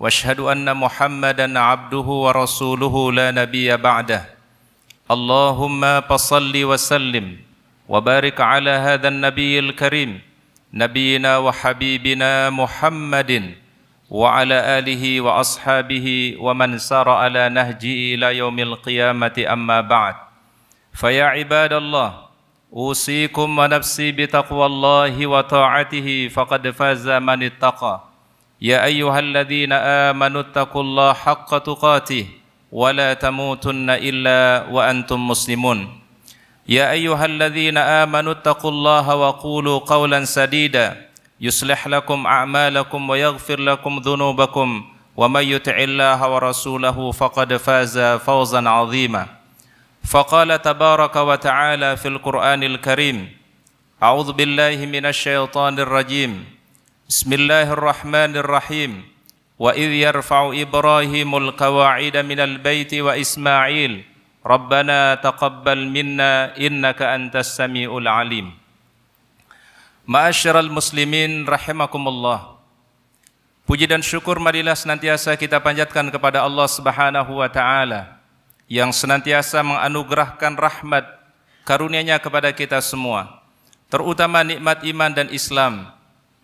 واشهد ان محمدا عبده ورسوله لا نبي بعده اللهم فصل وسلم وبارك على هذا النبي الكريم نبينا وحبيبنا محمد وعلى اله واصحابه ومن سار على نهجه الى يوم القيامه اما بعد فيا عباد الله اوصيكم ونفسي بتقوى الله وطاعته فقد فاز من اتقى يا ايها الذين امنوا اتقوا الله حق تقاته ولا تموتن الا وانتم مسلمون يا ايها الذين امنوا اتقوا الله وقولوا قولا سديدا يصلح لكم اعمالكم ويغفر لكم ذنوبكم ومن يطع الله ورسوله فقد فاز فوزا عظيما فقال تبارك وتعالى في القران الكريم اعوذ بالله من الشيطان الرجيم Bismillahirrahmanirrahim. الله الرحمن الرحيم وإذ يرفع إبراهيم القواعد من البيت وإسماعيل ربنا تقبل منا إنك أنت السميع العليم معاشر المسلمين Puji dan syukur marilah senantiasa kita panjatkan kepada Allah Subhanahu wa taala yang senantiasa menganugerahkan rahmat karunia-Nya kepada kita semua terutama nikmat iman dan Islam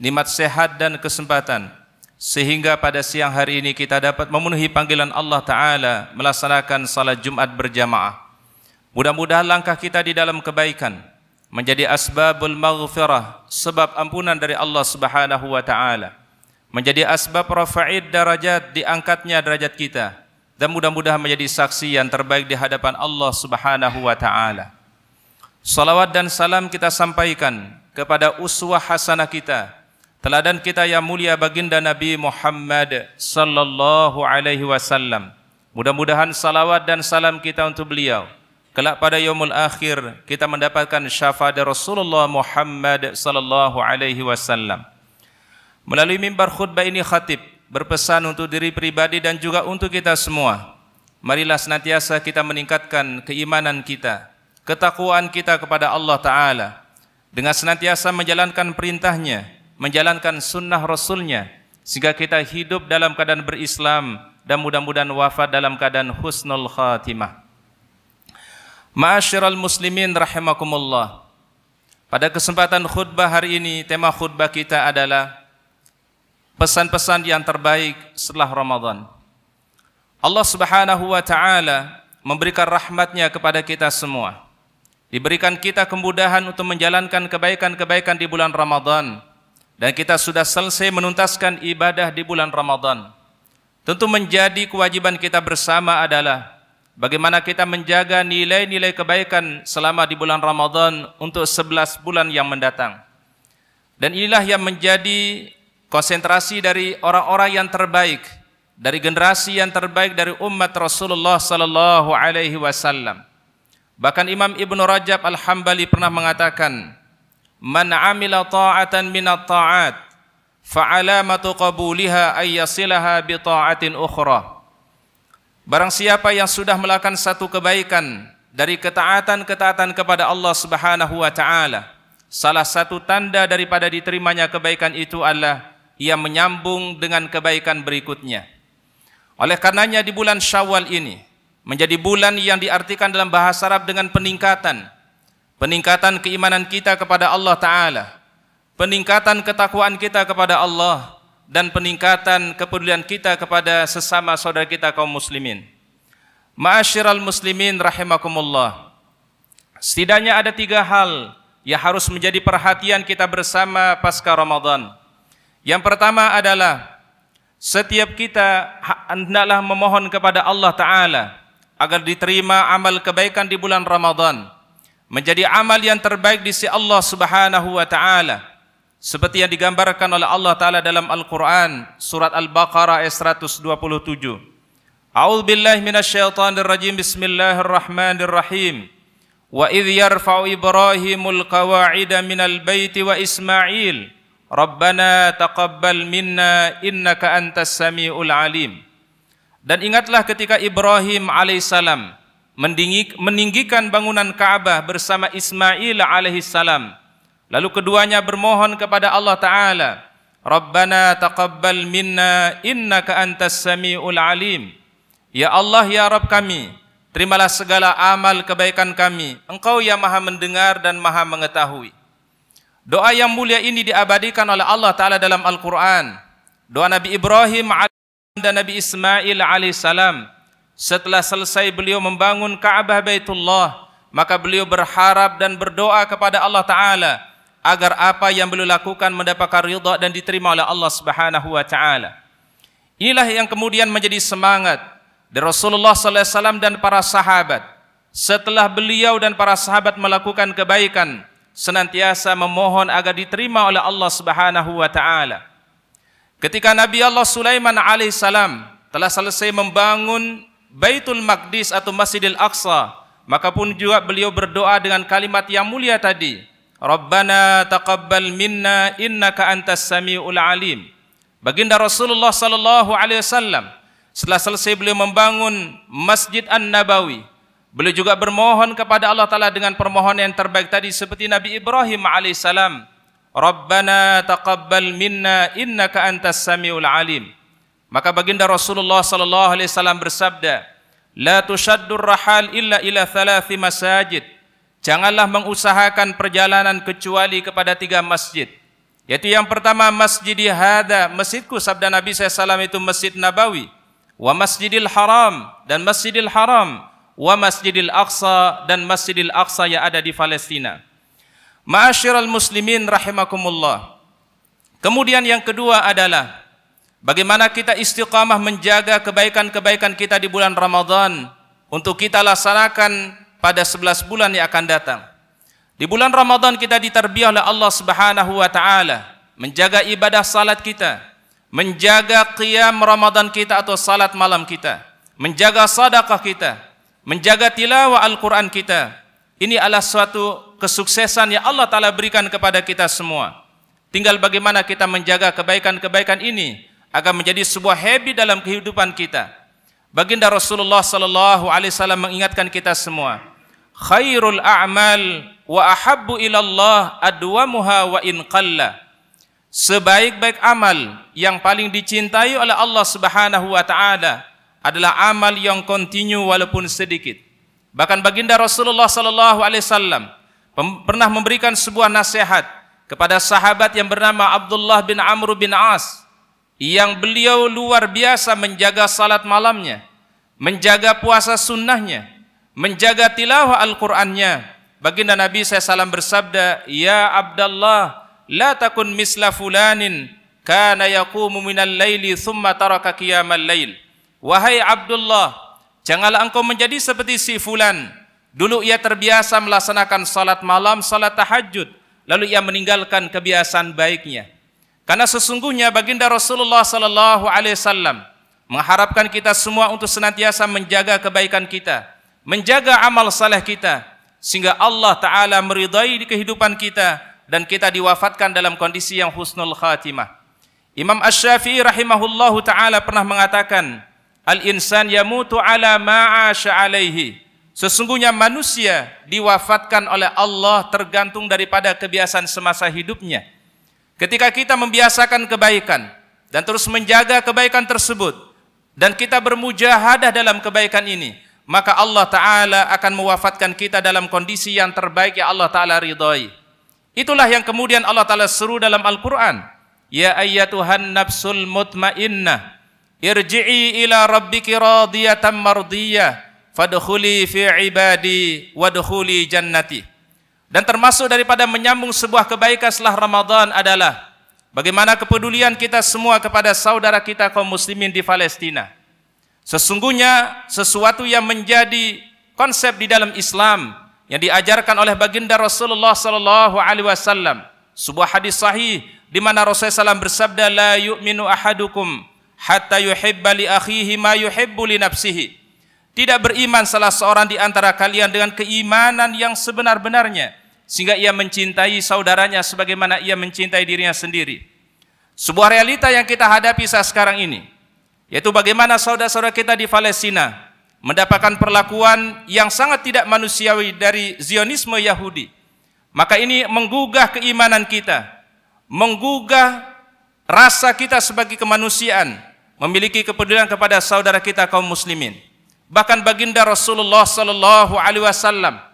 nikmat sehat dan kesempatan sehingga pada siang hari ini kita dapat memenuhi panggilan Allah taala melaksanakan salat Jumat berjamaah. Mudah-mudahan langkah kita di dalam kebaikan menjadi asbabul maghfirah, sebab ampunan dari Allah Subhanahu wa taala. Menjadi asbab rafa'id darajat diangkatnya derajat kita dan mudah-mudahan menjadi saksi yang terbaik di hadapan Allah Subhanahu wa taala. Salawat dan salam kita sampaikan kepada uswah hasanah kita, teladan kita yang mulia baginda Nabi Muhammad sallallahu alaihi wasallam. Mudah-mudahan salawat dan salam kita untuk beliau. Kelak pada yaumul akhir kita mendapatkan syafaat dari Rasulullah Muhammad sallallahu alaihi wasallam. Melalui mimbar khutbah ini khatib berpesan untuk diri pribadi dan juga untuk kita semua. Marilah senantiasa kita meningkatkan keimanan kita, ketakwaan kita kepada Allah Ta'ala dengan senantiasa menjalankan perintahnya, menjalankan sunnah Rasulnya sehingga kita hidup dalam keadaan berislam dan mudah-mudahan wafat dalam keadaan husnul khatimah. Ma'asyiral muslimin rahimakumullah. Pada kesempatan khutbah hari ini, tema khutbah kita adalah pesan-pesan yang terbaik setelah Ramadan. Allah Subhanahu wa taala memberikan rahmatnya kepada kita semua. Diberikan kita kemudahan untuk menjalankan kebaikan-kebaikan di bulan Ramadan dan kita sudah selesai menuntaskan ibadah di bulan Ramadhan, Tentu menjadi kewajiban kita bersama adalah bagaimana kita menjaga nilai-nilai kebaikan selama di bulan Ramadhan untuk 11 bulan yang mendatang. Dan inilah yang menjadi konsentrasi dari orang-orang yang terbaik dari generasi yang terbaik dari umat Rasulullah sallallahu alaihi wasallam. Bahkan Imam Ibn Rajab Al-Hambali pernah mengatakan, man amila ta'atan min taat fa alamatu qabuliha ay yasilaha bi ta'atin ukhra barang siapa yang sudah melakukan satu kebaikan dari ketaatan-ketaatan kepada Allah Subhanahu wa taala salah satu tanda daripada diterimanya kebaikan itu adalah ia menyambung dengan kebaikan berikutnya oleh karenanya di bulan Syawal ini menjadi bulan yang diartikan dalam bahasa Arab dengan peningkatan peningkatan keimanan kita kepada Allah Ta'ala, peningkatan ketakwaan kita kepada Allah, dan peningkatan kepedulian kita kepada sesama saudara kita kaum muslimin. Ma'asyiral muslimin rahimakumullah. Setidaknya ada tiga hal yang harus menjadi perhatian kita bersama pasca Ramadan. Yang pertama adalah setiap kita ha-, hendaklah memohon kepada Allah Ta'ala agar diterima amal kebaikan di bulan Ramadan. Ramadan menjadi amal yang terbaik di sisi Allah Subhanahu wa taala. Seperti yang digambarkan oleh Allah taala dalam Al-Qur'an surat Al-Baqarah ayat 127. A'udzu billahi minasyaitonir rajim. Bismillahirrahmanirrahim. Wa id yarfa'u Ibrahimul qawa'ida minal baiti wa Ismail. Rabbana taqabbal minna innaka antas samiul alim. Dan ingatlah ketika Ibrahim alaihissalam meninggikan bangunan Kaabah bersama Ismail alaihi salam. Lalu keduanya bermohon kepada Allah Taala, "Rabbana taqabbal minna innaka antas samiul alim." Ya Allah ya Rabb kami, terimalah segala amal kebaikan kami. Engkau ya Maha mendengar dan Maha mengetahui. Doa yang mulia ini diabadikan oleh Allah Taala dalam Al-Qur'an. Doa Nabi Ibrahim dan Nabi Ismail alaihi salam Setelah selesai beliau membangun Kaabah Baitullah, maka beliau berharap dan berdoa kepada Allah Taala agar apa yang beliau lakukan mendapatkan ridha dan diterima oleh Allah Subhanahu wa taala. Inilah yang kemudian menjadi semangat dari Rasulullah sallallahu alaihi wasallam dan para sahabat. Setelah beliau dan para sahabat melakukan kebaikan, senantiasa memohon agar diterima oleh Allah Subhanahu wa taala. Ketika Nabi Allah Sulaiman alaihi salam telah selesai membangun Baitul Maqdis atau Masjidil Aqsa maka pun juga beliau berdoa dengan kalimat yang mulia tadi Rabbana taqabbal minna innaka antas samiul alim Baginda Rasulullah sallallahu alaihi wasallam setelah selesai beliau membangun Masjid An-Nabawi beliau juga bermohon kepada Allah taala dengan permohonan yang terbaik tadi seperti Nabi Ibrahim alaihi salam Rabbana taqabbal minna innaka antas samiul alim Maka baginda Rasulullah sallallahu alaihi wasallam bersabda, "La tushaddur rahal illa ila thalathi masajid." Janganlah mengusahakan perjalanan kecuali kepada tiga masjid. Yaitu yang pertama Masjidi Hada, masjidku sabda Nabi SAW itu Masjid Nabawi, wa Masjidil Haram dan Masjidil Haram, wa Masjidil Aqsa dan Masjidil Aqsa yang ada di Palestina. Ma'asyiral muslimin rahimakumullah. Kemudian yang kedua adalah Bagaimana kita istiqamah menjaga kebaikan-kebaikan kita di bulan Ramadhan untuk kita laksanakan pada sebelas bulan yang akan datang. Di bulan Ramadhan kita diterbiah oleh Allah Subhanahu wa taala menjaga ibadah salat kita, menjaga qiyam Ramadhan kita atau salat malam kita, menjaga sedekah kita, menjaga tilawah Al-Qur'an kita. Ini adalah suatu kesuksesan yang Allah taala berikan kepada kita semua. Tinggal bagaimana kita menjaga kebaikan-kebaikan ini akan menjadi sebuah habit dalam kehidupan kita. Baginda Rasulullah sallallahu alaihi wasallam mengingatkan kita semua, khairul a'mal wa ahabbu ila Allah adwamuha wa in qalla. Sebaik-baik amal yang paling dicintai oleh Allah Subhanahu wa taala adalah amal yang kontinu walaupun sedikit. Bahkan baginda Rasulullah sallallahu alaihi wasallam pernah memberikan sebuah nasihat kepada sahabat yang bernama Abdullah bin Amr bin As yang beliau luar biasa menjaga salat malamnya, menjaga puasa sunnahnya, menjaga tilawah Al-Qur'annya. Baginda Nabi saya salam bersabda, "Ya Abdullah, la takun misla fulanin kana yaqumu al laili thumma taraka al lail." Wahai Abdullah, janganlah engkau menjadi seperti si fulan. Dulu ia terbiasa melaksanakan salat malam, salat tahajud, lalu ia meninggalkan kebiasaan baiknya. Karena sesungguhnya baginda Rasulullah sallallahu alaihi wasallam mengharapkan kita semua untuk senantiasa menjaga kebaikan kita, menjaga amal saleh kita sehingga Allah taala meridai di kehidupan kita dan kita diwafatkan dalam kondisi yang husnul khatimah. Imam Asy-Syafi'i rahimahullahu taala pernah mengatakan, "Al-insan yamutu ala ma'asha alaihi." Sesungguhnya manusia diwafatkan oleh Allah tergantung daripada kebiasaan semasa hidupnya. Ketika kita membiasakan kebaikan dan terus menjaga kebaikan tersebut dan kita bermujahadah dalam kebaikan ini, maka Allah Ta'ala akan mewafatkan kita dalam kondisi yang terbaik yang Allah Ta'ala ridhai. Itulah yang kemudian Allah Ta'ala seru dalam Al-Quran. Ya ayyatuhan nafsul mutmainna irji'i ila rabbiki radiyatan mardiyah, fadkhuli fi ibadi, wadkhuli jannatih. Dan termasuk daripada menyambung sebuah kebaikan setelah Ramadan adalah bagaimana kepedulian kita semua kepada saudara kita kaum muslimin di Palestina. Sesungguhnya sesuatu yang menjadi konsep di dalam Islam yang diajarkan oleh baginda Rasulullah sallallahu alaihi wasallam sebuah hadis sahih di mana Rasulullah SAW bersabda la yu'minu ahadukum hatta yuhibba li akhihi ma yuhibbu li nafsihi tidak beriman salah seorang di antara kalian dengan keimanan yang sebenar-benarnya sehingga ia mencintai saudaranya sebagaimana ia mencintai dirinya sendiri. Sebuah realita yang kita hadapi saat sekarang ini, yaitu bagaimana saudara-saudara kita di Palestina mendapatkan perlakuan yang sangat tidak manusiawi dari Zionisme Yahudi. Maka ini menggugah keimanan kita, menggugah rasa kita sebagai kemanusiaan, memiliki kepedulian kepada saudara kita kaum muslimin. Bahkan baginda Rasulullah sallallahu alaihi wasallam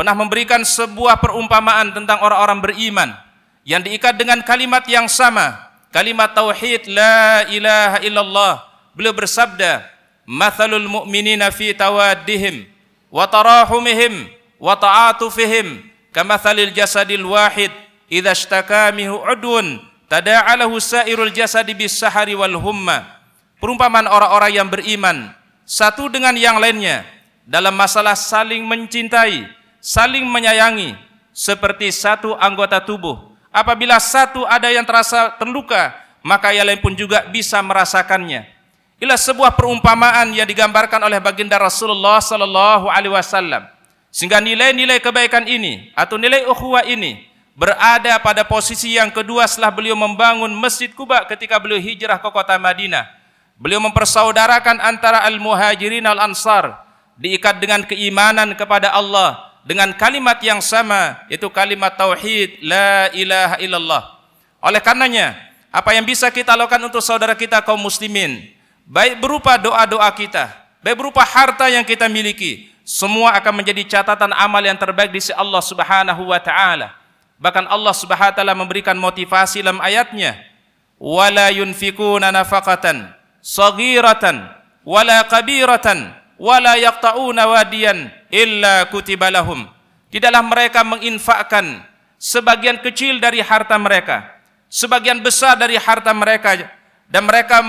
pernah memberikan sebuah perumpamaan tentang orang-orang beriman yang diikat dengan kalimat yang sama, kalimat tauhid la ilaha illallah. Beliau bersabda, "Mathalul mu'minina fi tawaddihim wa tarahumihim wa ta'atufihim kamathalil jasadil wahid idza ishtaka mihu udwun tada'alahu sa'irul jasadi bisahari wal humma." Perumpamaan orang-orang yang beriman satu dengan yang lainnya dalam masalah saling mencintai, saling menyayangi seperti satu anggota tubuh. Apabila satu ada yang terasa terluka, maka yang lain pun juga bisa merasakannya. Ialah sebuah perumpamaan yang digambarkan oleh baginda Rasulullah sallallahu alaihi wasallam. Sehingga nilai-nilai kebaikan ini atau nilai ukhuwah ini berada pada posisi yang kedua setelah beliau membangun Masjid Kuba ketika beliau hijrah ke kota Madinah. Beliau mempersaudarakan antara al-muhajirin al-ansar diikat dengan keimanan kepada Allah dengan kalimat yang sama yaitu kalimat tauhid la ilaha illallah oleh karenanya apa yang bisa kita lakukan untuk saudara kita kaum muslimin baik berupa doa-doa kita baik berupa harta yang kita miliki semua akan menjadi catatan amal yang terbaik di sisi Allah Subhanahu wa taala bahkan Allah Subhanahu wa taala memberikan motivasi dalam ayatnya wala yunfikuna nafaqatan saghiratan wala kabiratan wala yaqta'una wadiyan illa kutiba lahum. Tidaklah mereka menginfakkan sebagian kecil dari harta mereka, sebagian besar dari harta mereka dan mereka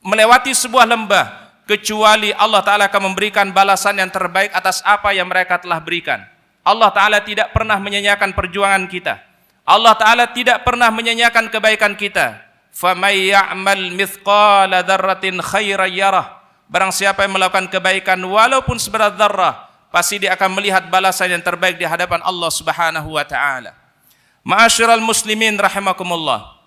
melewati sebuah lembah kecuali Allah Ta'ala akan memberikan balasan yang terbaik atas apa yang mereka telah berikan. Allah Ta'ala tidak pernah menyanyiakan perjuangan kita. Allah Ta'ala tidak pernah menyanyiakan kebaikan kita. فَمَنْ يَعْمَلْ مِثْقَالَ ذَرَّةٍ خَيْرًا يَرَهُ Barang siapa yang melakukan kebaikan walaupun seberat darah, pasti dia akan melihat balasan yang terbaik di hadapan Allah Subhanahu wa taala. Ma'asyiral muslimin rahimakumullah.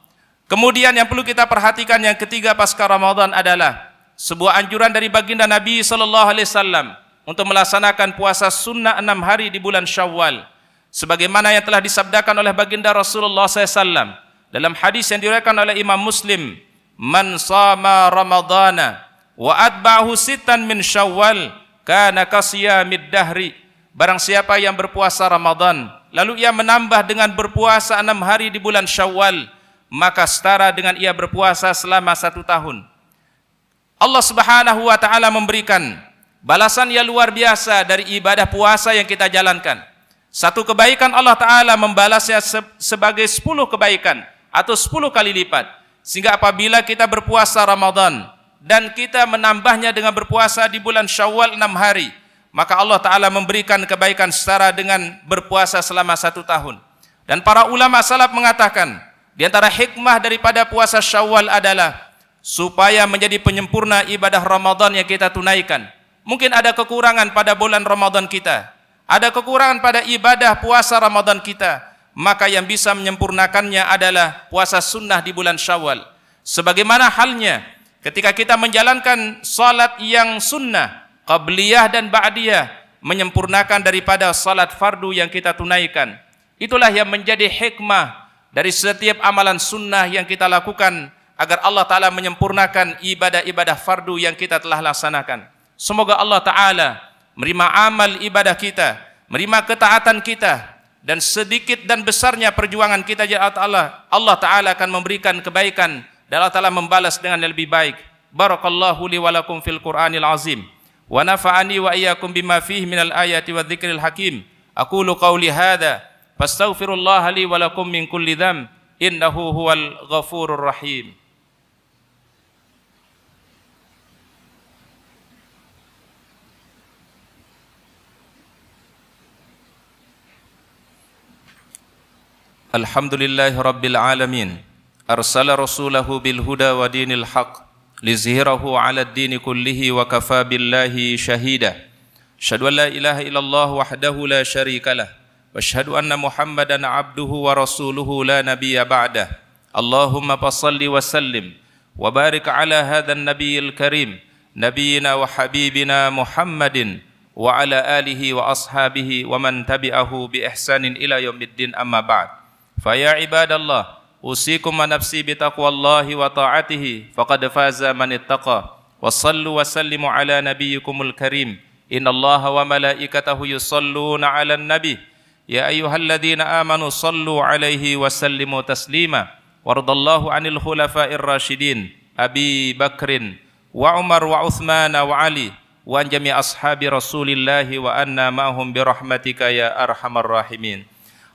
Kemudian yang perlu kita perhatikan yang ketiga pasca Ramadan adalah sebuah anjuran dari baginda Nabi sallallahu alaihi wasallam untuk melaksanakan puasa sunnah enam hari di bulan Syawal sebagaimana yang telah disabdakan oleh baginda Rasulullah SAW dalam hadis yang diriwayatkan oleh Imam Muslim man sama ramadana wa atba'ahu sitan min syawal kana kasiyamid dahri barang siapa yang berpuasa Ramadan lalu ia menambah dengan berpuasa enam hari di bulan syawal maka setara dengan ia berpuasa selama satu tahun Allah subhanahu wa ta'ala memberikan balasan yang luar biasa dari ibadah puasa yang kita jalankan satu kebaikan Allah Ta'ala membalasnya sebagai sepuluh kebaikan atau sepuluh kali lipat. Sehingga apabila kita berpuasa Ramadan, dan kita menambahnya dengan berpuasa di bulan Syawal enam hari, maka Allah Ta'ala memberikan kebaikan setara dengan berpuasa selama satu tahun. Dan para ulama salaf mengatakan, di antara hikmah daripada puasa Syawal adalah supaya menjadi penyempurna ibadah Ramadan yang kita tunaikan. Mungkin ada kekurangan pada bulan Ramadan kita, ada kekurangan pada ibadah puasa Ramadan kita, maka yang bisa menyempurnakannya adalah puasa sunnah di bulan Syawal. Sebagaimana halnya ketika kita menjalankan salat yang sunnah qabliyah dan ba'diyah menyempurnakan daripada salat fardu yang kita tunaikan itulah yang menjadi hikmah dari setiap amalan sunnah yang kita lakukan agar Allah Ta'ala menyempurnakan ibadah-ibadah fardu yang kita telah laksanakan semoga Allah Ta'ala menerima amal ibadah kita menerima ketaatan kita dan sedikit dan besarnya perjuangan kita ya Allah Allah Ta'ala akan memberikan kebaikan dan Allah Ta'ala membalas dengan yang lebih baik. Barakallahu li walakum fil Qur'anil azim. Wa nafa'ani wa iyyakum bima fihi minal ayati wa dzikril hakim. Aqulu qawli hadha fastaghfirullaha li wa lakum min kulli dham innahu huwal ghafurur rahim. Alhamdulillahirabbil alamin. أرسل رسوله بالهدى ودين الحق لزهره على الدين كله وكفى بالله شهيدا أشهد أن لا إله إلا الله وحده لا شريك له وأشهد أن محمدا عبده ورسوله لا نبي بعده اللهم صل وسلم وبارك على هذا النبي الكريم نبينا وحبيبنا محمد وعلى آله وأصحابه ومن تبعه بإحسان إلى يوم الدين أما بعد فيا عباد الله أوصيكم ونفسي بتقوى الله وطاعته فقد فاز من اتقى وصلوا وسلموا على نبيكم الكريم إن الله وملائكته يصلون على النبي يا أيها الذين آمنوا صلوا عليه وسلموا تسليما وارض الله عن الخلفاء الراشدين أبي بكر وعمر وعثمان وعلي وعن جميع أصحاب رسول الله وأنا معهم برحمتك يا أرحم الراحمين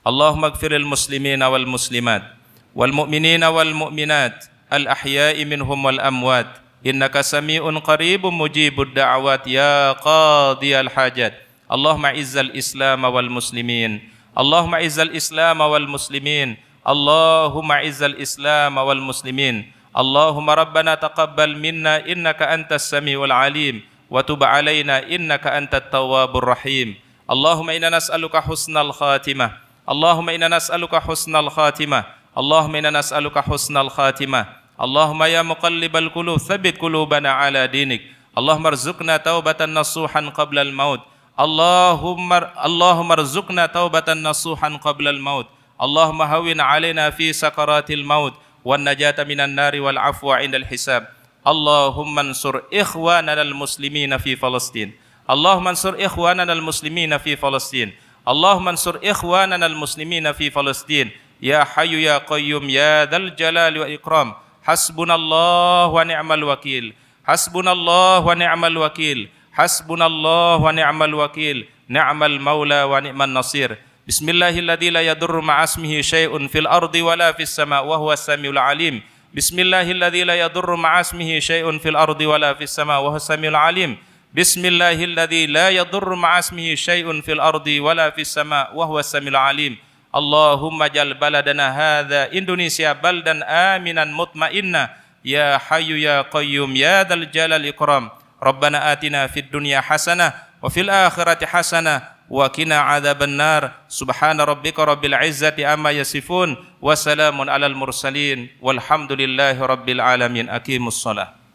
اللهم اغفر المسلمين والمسلمات والمؤمنين والمؤمنات الأحياء منهم والأموات إنك سميع قريب مجيب الدعوات يا قاضي الحاجات اللهم عز الإسلام والمسلمين اللهم عز الإسلام والمسلمين اللهم عز الإسلام والمسلمين اللهم ربنا تقبل منا إنك أنت السميع العليم وتب علينا إنك أنت التواب الرحيم اللهم إنا نسألك حسن الخاتمة اللهم إنا نسألك حسن الخاتمة اللهم إنا نسألك حسن الخاتمة اللهم يا مقلب القلوب ثبت قلوبنا على دينك اللهم ارزقنا توبة نصوحا قبل الموت اللهم اللهم ارزقنا توبة نصوحا قبل الموت اللهم هون علينا في سكرات الموت والنجاة من النار والعفو عند الحساب اللهم انصر إخواننا المسلمين في فلسطين اللهم انصر إخواننا المسلمين في فلسطين اللهم انصر إخواننا المسلمين في فلسطين يا حي يا قيوم يا ذا الجلال والإكرام حسبنا الله ونعم الوكيل حسبنا الله ونعم الوكيل حسبنا الله ونعم الوكيل نعم المولى ونعم النصير بسم الله الذي لا يضر مع اسمه شيء في الأرض ولا في السماء وهو السميع العليم بسم الله الذي لا يضر مع اسمه شيء في الأرض ولا في السماء وهو السميع العليم بسم الله الذي لا يضر مع اسمه شيء في الأرض ولا في السماء وهو السميع العليم اللهم اجعل بلدنا هذا اندونيسيا بلدا امنا مطمئنا يا حي يا قيوم يا ذا الجلال الاكرام ربنا اتنا في الدنيا حسنه وفي الاخره حسنه وقنا عذاب النار سبحان ربك رب العزه عما يصفون وسلام على المرسلين والحمد لله رب العالمين اقيموا الصلاه